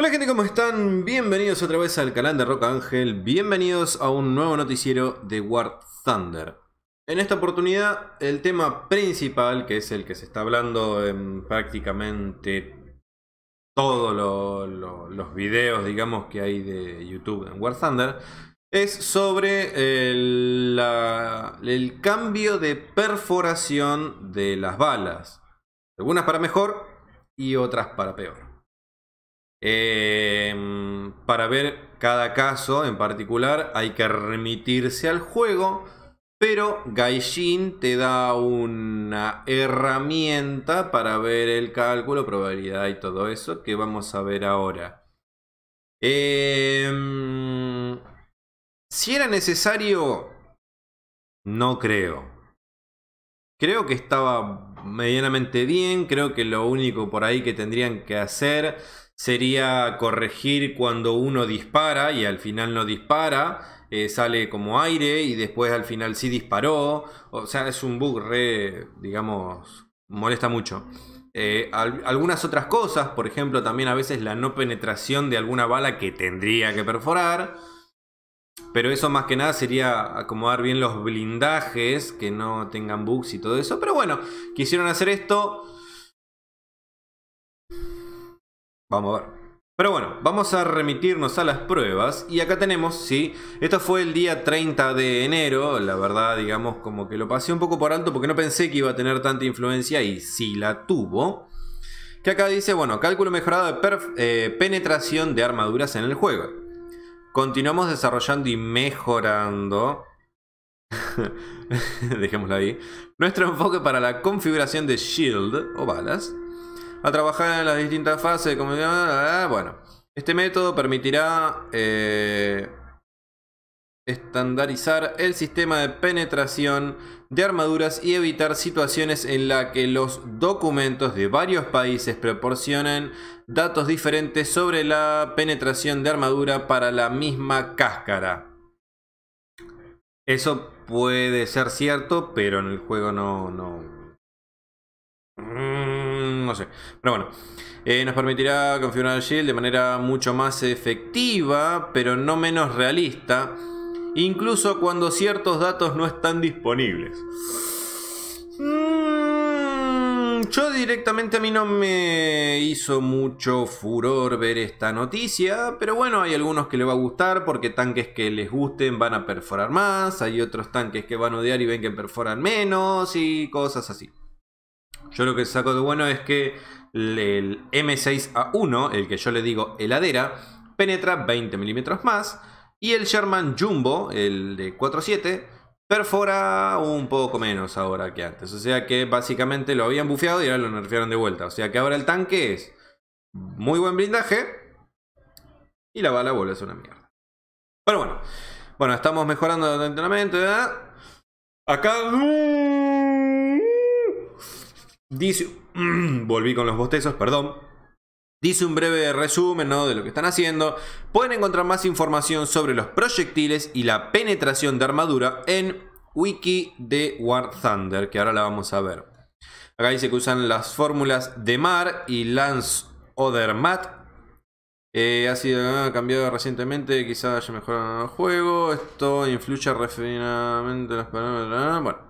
Hola gente, ¿cómo están? Bienvenidos otra vez al canal de Rock Ángel, bienvenidos a un nuevo noticiero de War Thunder. En esta oportunidad, el tema principal, que es el que se está hablando en prácticamente todos los videos, digamos, que hay de YouTube en War Thunder, es sobre el cambio de perforación de las balas. Algunas para mejor y otras para peor. Em, para ver cada caso en particular hay que remitirse al juego, pero Gaijin te da una herramienta para ver el cálculo, probabilidad y todo eso que vamos a ver ahora. Em, si era necesario, no creo. Creo que estaba medianamente bien, creo que lo único por ahí que tendrían que hacer sería corregir cuando uno dispara y al final no dispara, eh, sale como aire y después al final sí disparó. O sea, es un bug re, digamos, molesta mucho. Eh, algunas otras cosas, por ejemplo, también a veces la no penetración de alguna bala que tendría que perforar. Pero eso más que nada sería acomodar bien los blindajes, que no tengan bugs y todo eso. Pero bueno, quisieron hacer esto. Vamos a ver. Pero bueno, vamos a remitirnos a las pruebas y acá tenemos, sí, esto fue el día 30 de enero, la verdad digamos como que lo pasé un poco por alto porque no pensé que iba a tener tanta influencia y sí la tuvo. Que acá dice, bueno, cálculo mejorado de eh, penetración de armaduras en el juego. Continuamos desarrollando y mejorando dejémoslo ahí, nuestro enfoque para la configuración de shield o balas a trabajar en las distintas fases. Como, ah, bueno, este método permitirá eh, estandarizar el sistema de penetración de armaduras y evitar situaciones en las que los documentos de varios países proporcionen datos diferentes sobre la penetración de armadura para la misma cáscara. Eso puede ser cierto, pero en el juego no... no no sé. Pero bueno, eh, nos permitirá configurar el shield de manera mucho más efectiva, pero no menos realista, incluso cuando ciertos datos no están disponibles. Mm, yo directamente a mí no me hizo mucho furor ver esta noticia, pero bueno, hay algunos que le va a gustar porque tanques que les gusten van a perforar más, hay otros tanques que van a odiar y ven que perforan menos y cosas así. Yo lo que saco de bueno es que el M6A1, el que yo le digo heladera, penetra 20 milímetros más. Y el Sherman Jumbo, el de 4.7, perfora un poco menos ahora que antes. O sea que básicamente lo habían bufeado y ahora lo nerfearon de vuelta. O sea que ahora el tanque es muy buen blindaje y la bala vuelve a ser una mierda. Pero bueno, bueno, estamos mejorando el entrenamiento. Acá... ¡uh! Dice, volví con los bostezos, perdón. Dice un breve resumen de lo que están haciendo. Pueden encontrar más información sobre los proyectiles y la penetración de armadura en Wiki de War Thunder, que ahora la vamos a ver. Acá dice que usan las fórmulas de Mar y Lance Odermat. Eh, ha sido ah, cambiado recientemente, quizás haya mejorado el juego. Esto influye refinadamente en los parámetros. Bueno,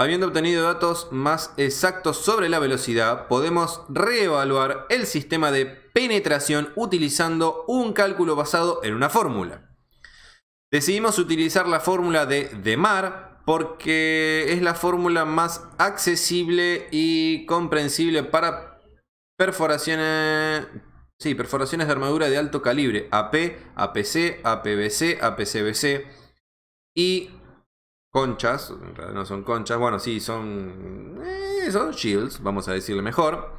Habiendo obtenido datos más exactos sobre la velocidad, podemos reevaluar el sistema de penetración utilizando un cálculo basado en una fórmula. Decidimos utilizar la fórmula de DEMAR porque es la fórmula más accesible y comprensible para perforaciones, perforaciones de armadura de alto calibre, AP, APC, APBC, APCBC y conchas, en realidad no son conchas, bueno, sí, son, eh, son shields, vamos a decirle mejor,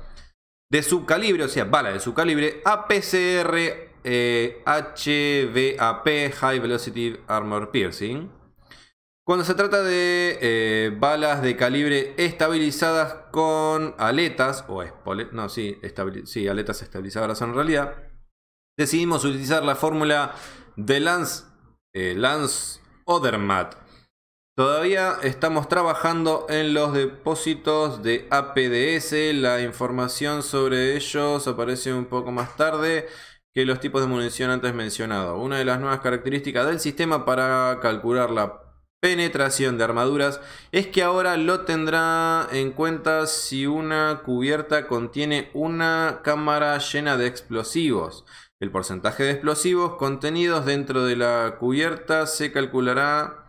de su calibre o sea, bala de su calibre APCR, HVAP, eh, High Velocity Armor Piercing. Cuando se trata de eh, balas de calibre estabilizadas con aletas, o espoletas, no, sí, sí, aletas estabilizadoras en realidad, decidimos utilizar la fórmula de Lance, Lance Odermatt Todavía estamos trabajando en los depósitos de APDS. La información sobre ellos aparece un poco más tarde que los tipos de munición antes mencionado. Una de las nuevas características del sistema para calcular la penetración de armaduras es que ahora lo tendrá en cuenta si una cubierta contiene una cámara llena de explosivos. El porcentaje de explosivos contenidos dentro de la cubierta se calculará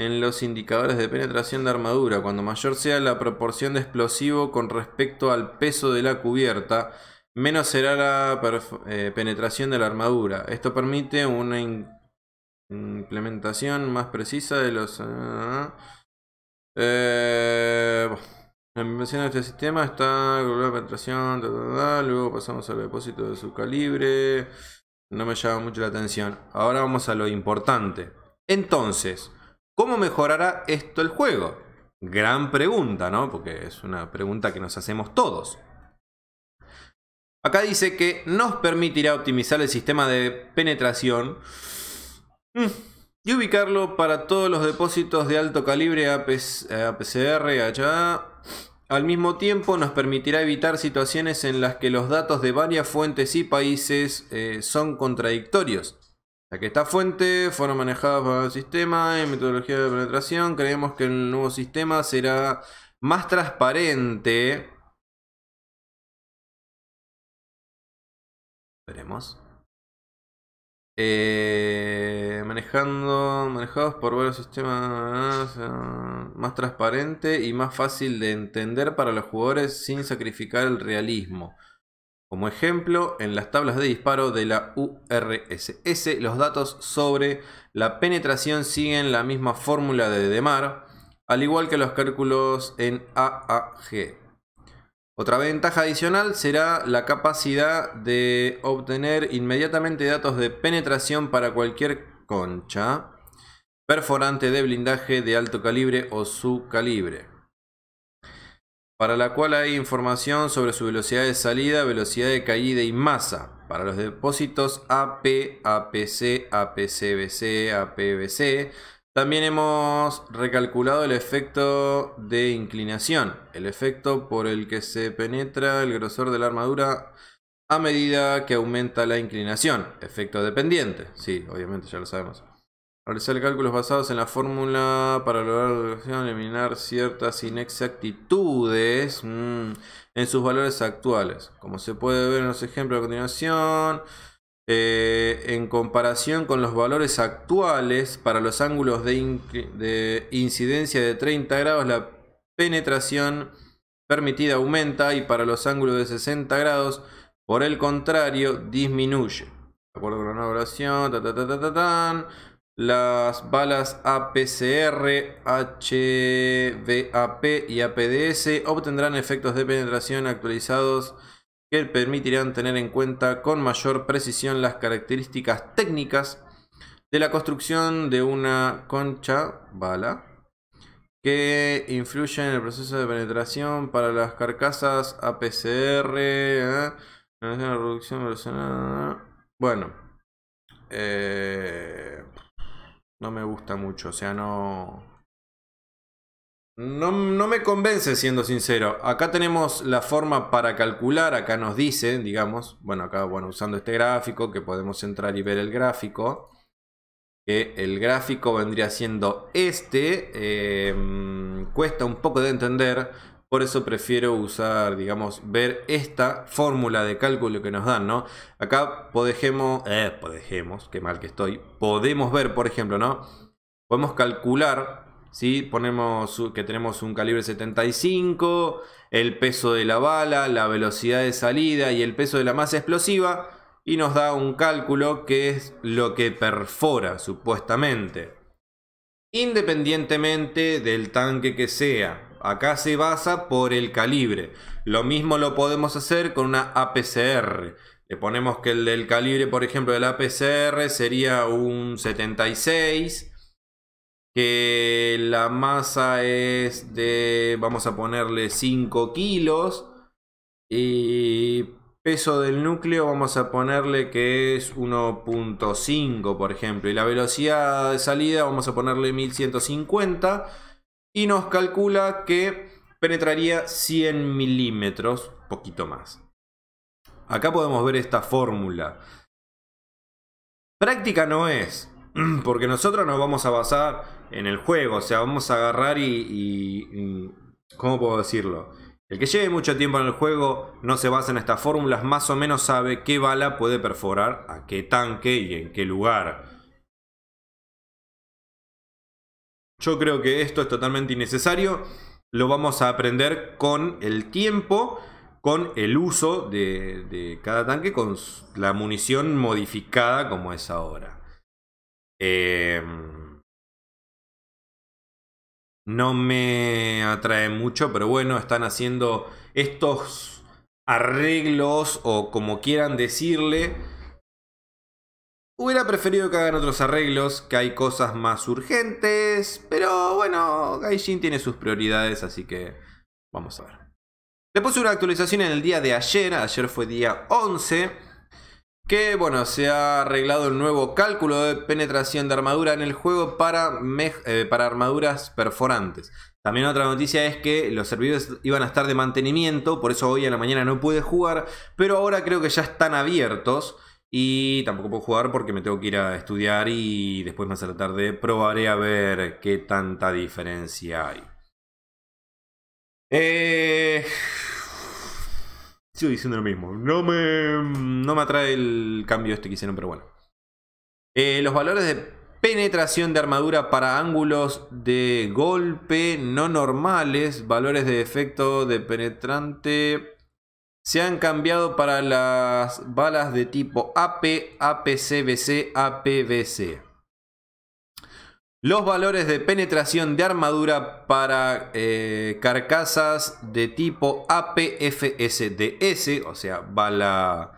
en los indicadores de penetración de armadura, cuando mayor sea la proporción de explosivo con respecto al peso de la cubierta, menos será la eh, penetración de la armadura. Esto permite una implementación más precisa de los... Ah, eh, la implementación de este sistema está con la penetración, luego pasamos al depósito de su calibre. No me llama mucho la atención. Ahora vamos a lo importante. Entonces, ¿Cómo mejorará esto el juego? Gran pregunta, ¿no? Porque es una pregunta que nos hacemos todos. Acá dice que nos permitirá optimizar el sistema de penetración mm, y ubicarlo para todos los depósitos de alto calibre APCR, eh, allá. Al mismo tiempo nos permitirá evitar situaciones en las que los datos de varias fuentes y países eh, son contradictorios que esta fuente fueron manejadas por el sistema y metodología de penetración. Creemos que el nuevo sistema será más transparente. Veremos. Eh, manejando, manejados por varios sistemas eh, más transparente y más fácil de entender para los jugadores sin sacrificar el realismo. Como ejemplo, en las tablas de disparo de la URSS, los datos sobre la penetración siguen la misma fórmula de DEMAR, al igual que los cálculos en AAG. Otra ventaja adicional será la capacidad de obtener inmediatamente datos de penetración para cualquier concha, perforante de blindaje de alto calibre o su calibre para la cual hay información sobre su velocidad de salida, velocidad de caída y masa. Para los depósitos AP, APC, APCBC, APBC, también hemos recalculado el efecto de inclinación, el efecto por el que se penetra el grosor de la armadura a medida que aumenta la inclinación, efecto dependiente. Sí, obviamente ya lo sabemos. Realizar cálculos basados en la fórmula para lograr eliminar ciertas inexactitudes mm, en sus valores actuales. Como se puede ver en los ejemplos a continuación, eh, en comparación con los valores actuales para los ángulos de, incidencia de 30 grados, la penetración permitida aumenta y para los ángulos de 60 grados, por el contrario, disminuye. De acuerdo con la oración, ta, ta, ta, las balas APCR, HVAP y APDS obtendrán efectos de penetración actualizados que permitirán tener en cuenta con mayor precisión las características técnicas de la construcción de una concha bala que influye en el proceso de penetración para las carcasas APCR. ¿eh? Bueno. Eh, no me gusta mucho. O sea, no, no, no, me convence, siendo sincero. Acá tenemos la forma para calcular, acá nos dice, digamos, bueno, acá, bueno, usando este gráfico, que podemos entrar y ver el gráfico, que el gráfico vendría siendo este, eh, cuesta un poco de entender, por eso prefiero usar, digamos, ver esta fórmula de cálculo que nos dan, ¿no? Acá podemos, eh, podemos, qué mal que estoy, podemos ver, por ejemplo, ¿no? Podemos calcular ¿sí? Ponemos que tenemos un calibre 75, el peso de la bala, la velocidad de salida y el peso de la masa explosiva y nos da un cálculo que es lo que perfora supuestamente. Independientemente del tanque que sea, Acá se basa por el calibre. Lo mismo lo podemos hacer con una APCR. Le ponemos que el del calibre, por ejemplo, del APCR sería un 76. Que la masa es de, vamos a ponerle 5 kilos. Y peso del núcleo vamos a ponerle que es 1.5, por ejemplo. Y la velocidad de salida vamos a ponerle 1150 y nos calcula que penetraría 100 milímetros, poquito más. Acá podemos ver esta fórmula. Práctica no es, porque nosotros nos vamos a basar en el juego, o sea, vamos a agarrar y, ¿cómo puedo decirlo? El que lleve mucho tiempo en el juego no se basa en estas fórmulas, más o menos sabe qué bala puede perforar a qué tanque y en qué lugar. Yo creo que esto es totalmente innecesario. Lo vamos a aprender con el tiempo, con el uso de, cada tanque, con la munición modificada como es ahora. Em, no me atrae mucho, pero bueno, están haciendo estos arreglos o como quieran decirle Hubiera preferido que hagan otros arreglos, que hay cosas más urgentes, pero bueno, Gaijin tiene sus prioridades, así que vamos a ver. Después una actualización en el día de ayer, ayer fue día 11, que bueno, se ha arreglado el nuevo cálculo de penetración de armadura en el juego para, eh, para armaduras perforantes. También otra noticia es que los servidores iban a estar de mantenimiento, por eso hoy en la mañana no puede jugar, pero ahora creo que ya están abiertos. Y tampoco puedo jugar porque me tengo que ir a estudiar y después más a la tarde probaré a ver qué tanta diferencia hay. Eh, sigo diciendo lo mismo. No me, no me atrae el cambio este que hicieron, pero bueno. Eh, los valores de penetración de armadura para ángulos de golpe no normales, valores de efecto de penetrante se han cambiado para las balas de tipo AP, APCBC, APBC. Los valores de penetración de armadura para eh, carcasas de tipo APFSDS, o sea, bala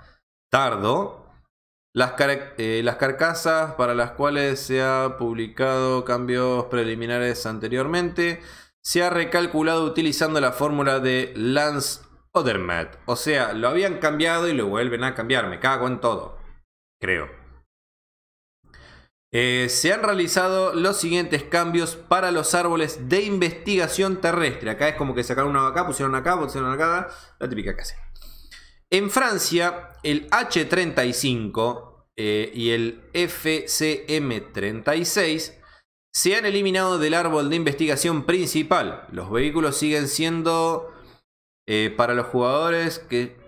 tardo. Las, eh, las carcasas para las cuales se han publicado cambios preliminares anteriormente. Se ha recalculado utilizando la fórmula de Lance o sea, lo habían cambiado y lo vuelven a cambiar. Me cago en todo. Creo. Eh, se han realizado los siguientes cambios para los árboles de investigación terrestre. Acá es como que sacaron una acá, pusieron acá, pusieron acá. La típica casi. En Francia, el H35 eh, y el FCM36 se han eliminado del árbol de investigación principal. Los vehículos siguen siendo eh, para los jugadores que...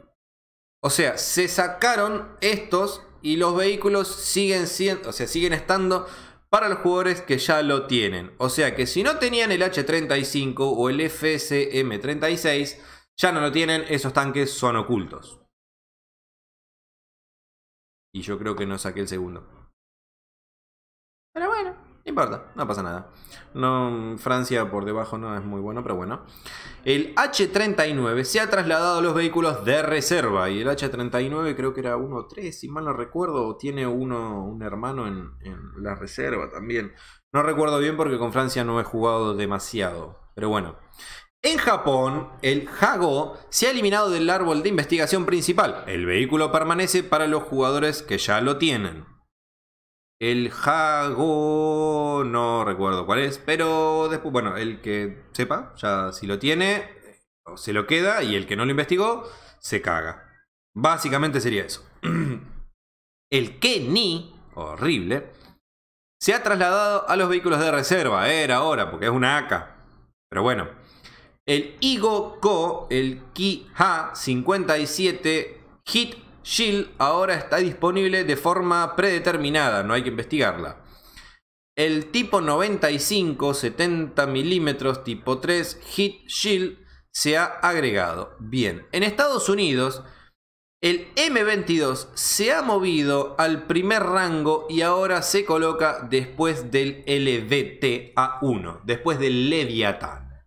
O sea, se sacaron estos y los vehículos siguen siendo, o sea, siguen estando para los jugadores que ya lo tienen. O sea que si no tenían el H35 o el FSM36, ya no lo tienen, esos tanques son ocultos. Y yo creo que no saqué el segundo. Pero bueno. No importa, no pasa nada. No, Francia por debajo no es muy bueno, pero bueno. El H39 se ha trasladado a los vehículos de reserva. Y el H39 creo que era 1.3, si mal no recuerdo. Tiene uno, un hermano en, en la reserva también. No recuerdo bien porque con Francia no he jugado demasiado. Pero bueno. En Japón, el Hago se ha eliminado del árbol de investigación principal. El vehículo permanece para los jugadores que ya lo tienen. El HAGO, no recuerdo cuál es, pero después, bueno, el que sepa, ya si lo tiene, se lo queda y el que no lo investigó, se caga. Básicamente sería eso. El KENI, horrible, se ha trasladado a los vehículos de reserva, era ahora, porque es una AK. Pero bueno, el Igo Ko, el Ki-Ha 57 Hit Shield ahora está disponible de forma predeterminada, no hay que investigarla. El tipo 95 70 milímetros tipo 3 Hit Shield se ha agregado. Bien, en Estados Unidos el M22 se ha movido al primer rango y ahora se coloca después del a 1 después del Leviathan.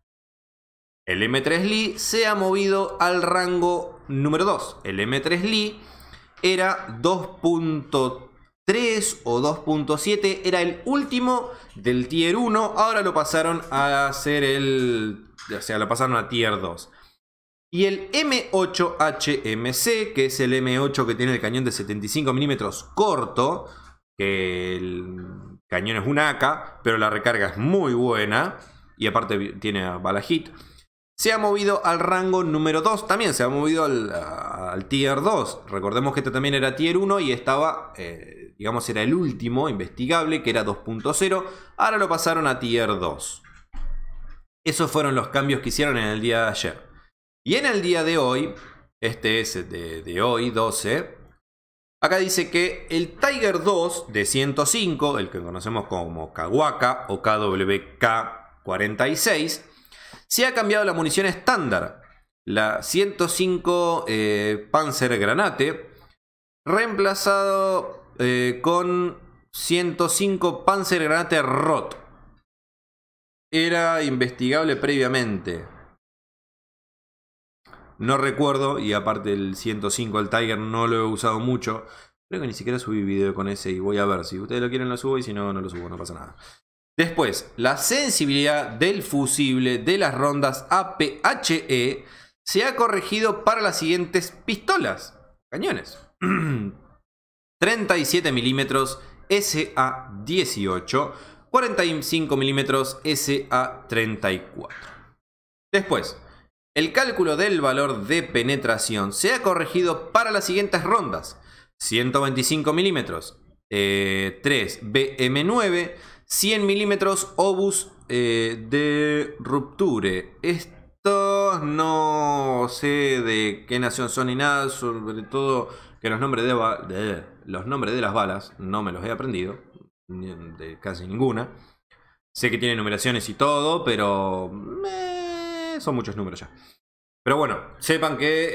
El M3 Lee se ha movido al rango número 2, el M3 Lee, era 2.3 o 2.7, era el último del tier 1, ahora lo pasaron a hacer el... O sea, lo pasaron a tier 2. Y el M8HMC, que es el M8 que tiene el cañón de 75 milímetros corto, que el cañón es un AK, pero la recarga es muy buena, y aparte tiene bala hit se ha movido al rango número 2, también se ha movido al, tier 2. Recordemos que este también era tier 1 y estaba, eh, digamos, era el último investigable, que era 2.0. Ahora lo pasaron a tier 2. Esos fueron los cambios que hicieron en el día de ayer. Y en el día de hoy, este es de, de hoy, 12. Acá dice que el Tiger 2 de 105, el que conocemos como Kawaka o KWK 46, se ha cambiado la munición estándar, la 105 eh, Panzer Granate, reemplazado eh, con 105 Panzer Granate Rot. Era investigable previamente. No recuerdo, y aparte el 105 al Tiger no lo he usado mucho. Creo que ni siquiera subí video con ese y voy a ver. Si ustedes lo quieren lo subo y si no, no lo subo, no pasa nada. Después, la sensibilidad del fusible de las rondas APHE se ha corregido para las siguientes pistolas, cañones. 37 mm SA18, 45 mm SA34. Después, el cálculo del valor de penetración se ha corregido para las siguientes rondas. 125 mm 3BM9, 100 milímetros obus eh, de rupture. Estos no sé de qué nación son ni nada, sobre todo que los nombres de, los nombres de las balas no me los he aprendido, de casi ninguna. Sé que tiene numeraciones y todo, pero eh, son muchos números ya. Pero bueno, sepan que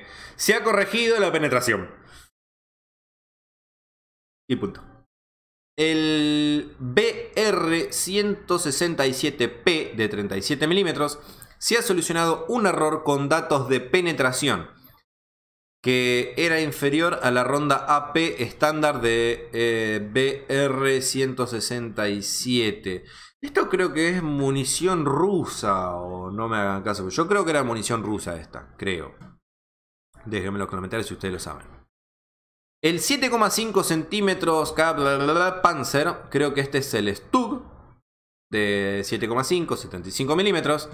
eh, se ha corregido la penetración. Y punto el BR167P de 37 milímetros se ha solucionado un error con datos de penetración que era inferior a la ronda AP estándar de eh, BR167. Esto creo que es munición rusa, o no me hagan caso. Yo creo que era munición rusa esta, creo. Déjenme en los comentarios si ustedes lo saben. El 7,5 centímetros Panzer, creo que este es el Stug de 7,5, 75 milímetros.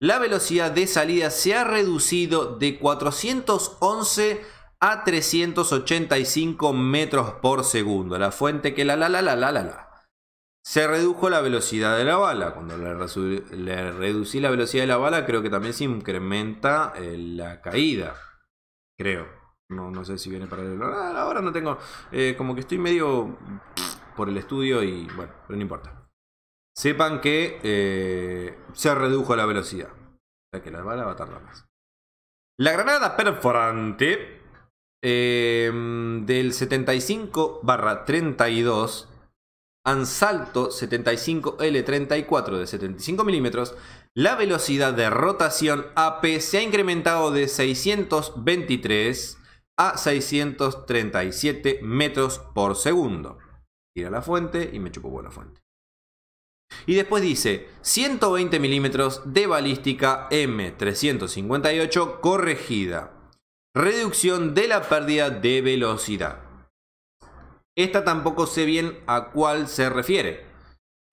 La velocidad de salida se ha reducido de 411 a 385 metros por segundo. La fuente que la la la la la la la. Se redujo la velocidad de la bala. Cuando le, reducí la velocidad de la bala, creo que también se incrementa eh, la caída. Creo no, no sé si viene para el... Ah, ahora no tengo. Eh, como que estoy medio por el estudio y bueno, pero no importa. Sepan que eh, se redujo la velocidad. O sea que la bala va a tardar más. La granada perforante eh, del 75 barra 32 Ansalto 75L34 de 75 milímetros, la velocidad de rotación AP se ha incrementado de 623 a 637 metros por segundo. Tira la fuente y me chupo la fuente. Y después dice 120 milímetros de balística M358 corregida. Reducción de la pérdida de velocidad. Esta tampoco sé bien a cuál se refiere.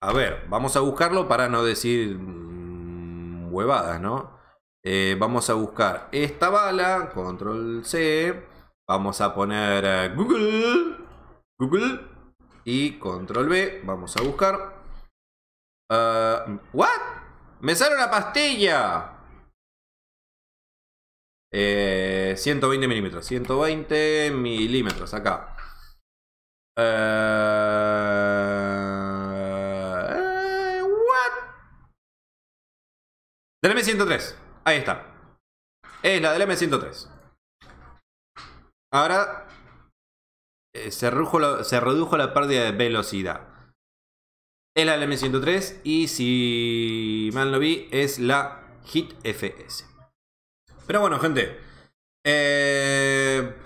A ver, vamos a buscarlo para no decir mm, huevadas, ¿no? Eh, vamos a buscar esta bala, control C. Vamos a poner eh, Google. Google. Y control B. Vamos a buscar. Eh, ¿What? ¡Me sale una pastilla! 120 eh, milímetros. 120 milímetros. Acá. what? Del M103. Ahí está. Es la del M103. Ahora eh, se, redujo la, pérdida de velocidad. Es la LM103 y si mal no vi es la Hit FS. Pero bueno, gente. Eh,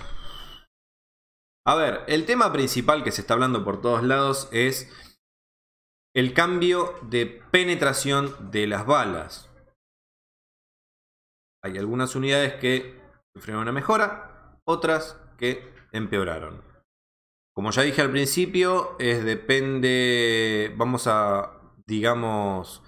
a ver, el tema principal que se está hablando por todos lados es el cambio de penetración de las balas. Hay algunas unidades que sufrieron una mejora, otras que empeoraron. Como ya dije al principio, es depende, vamos a, digamos,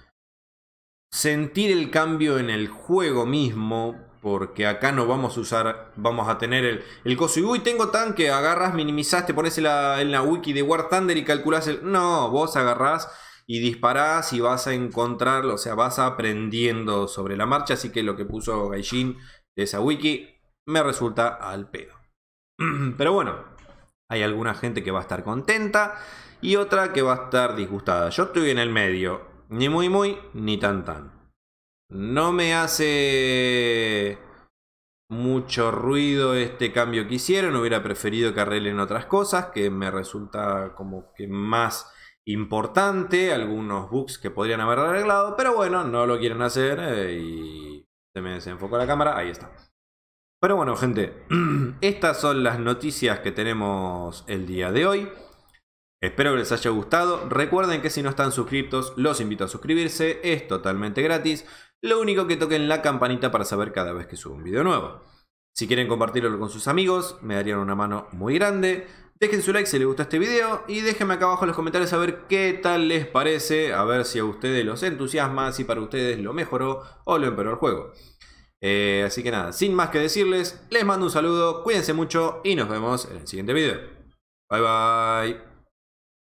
sentir el cambio en el juego mismo, porque acá no vamos a usar, vamos a tener el, el coso. Y uy, tengo tanque, agarras, minimizaste, pones en la, en la wiki de War Thunder y calculás el... No, vos agarrás y disparás y vas a encontrarlo, o sea, vas aprendiendo sobre la marcha. Así que lo que puso Gaijin de esa wiki me resulta al pedo. Pero bueno, hay alguna gente que va a estar contenta y otra que va a estar disgustada. Yo estoy en el medio, ni muy muy, ni tan tan. No me hace mucho ruido este cambio que hicieron. Hubiera preferido que arreglen otras cosas que me resulta como que más importante. Algunos bugs que podrían haber arreglado, pero bueno, no lo quieren hacer eh, y se me desenfocó la cámara. Ahí está. Pero bueno, gente, estas son las noticias que tenemos el día de hoy. Espero que les haya gustado. Recuerden que si no están suscritos, los invito a suscribirse. Es totalmente gratis. Lo único que toquen la campanita para saber cada vez que subo un video nuevo. Si quieren compartirlo con sus amigos, me darían una mano muy grande. Dejen su like si les gusta este video y déjenme acá abajo en los comentarios a ver qué tal les parece, a ver si a ustedes los entusiasma, si para ustedes lo mejoró o lo empeoró el juego. Eh, así que nada, sin más que decirles, les mando un saludo, cuídense mucho y nos vemos en el siguiente video. Bye bye.